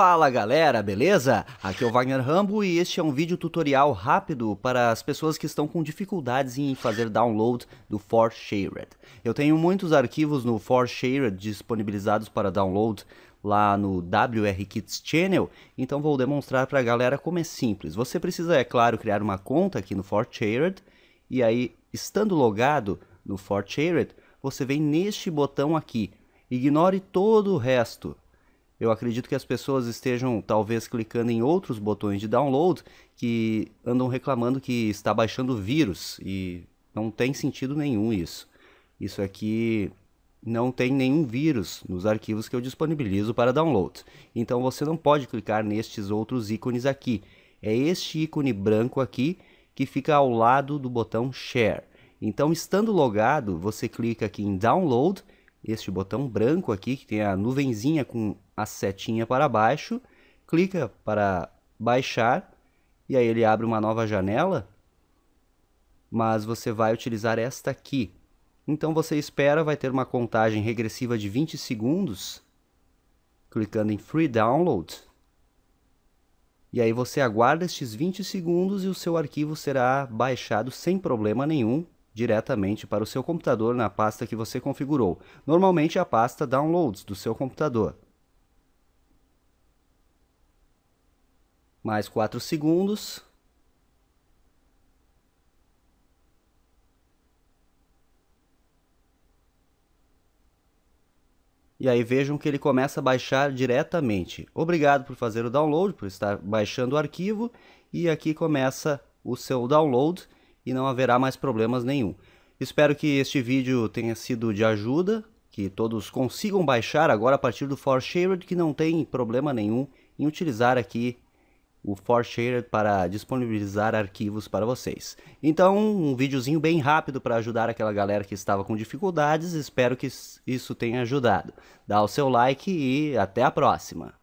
Fala galera, beleza? Aqui é o Wagner Rambo e este é um vídeo tutorial rápido para as pessoas que estão com dificuldades em fazer download do ForShared. Eu tenho muitos arquivos no ForShared disponibilizados para download lá no WR Kits Channel, então vou demonstrar para a galera como é simples. Você precisa, é claro, criar uma conta aqui no ForShared e aí, estando logado no ForShared, você vem neste botão aqui. Ignore todo o resto, eu acredito que as pessoas estejam talvez clicando em outros botões de download que andam reclamando que está baixando vírus e não tem sentido nenhum isso. Isso aqui não tem nenhum vírus nos arquivos que eu disponibilizo para download. Então você não pode clicar nestes outros ícones aqui. É este ícone branco aqui que fica ao lado do botão Share. Então, estando logado, você clica aqui em Download, este botão branco aqui que tem a nuvenzinha com a setinha para baixo, clica para baixar e aí ele abre uma nova janela, mas você vai utilizar esta aqui. Então você espera, vai ter uma contagem regressiva de 20 segundos, clicando em Free Download. E aí você aguarda estes 20 segundos e o seu arquivo será baixado sem problema nenhum diretamente para o seu computador na pasta que você configurou, normalmente é a pasta Downloads do seu computador. mais 4 segundos. E aí vejam que ele começa a baixar diretamente. Obrigado por fazer o download, por estar baixando o arquivo. E aqui começa o seu download e não haverá mais problemas nenhum. Espero que este vídeo tenha sido de ajuda, que todos consigam baixar agora a partir do ForShared, que não tem problema nenhum em utilizar aqui o ForShare para disponibilizar arquivos para vocês. Então, um videozinho bem rápido para ajudar aquela galera que estava com dificuldades, espero que isso tenha ajudado. Dá o seu like e até a próxima!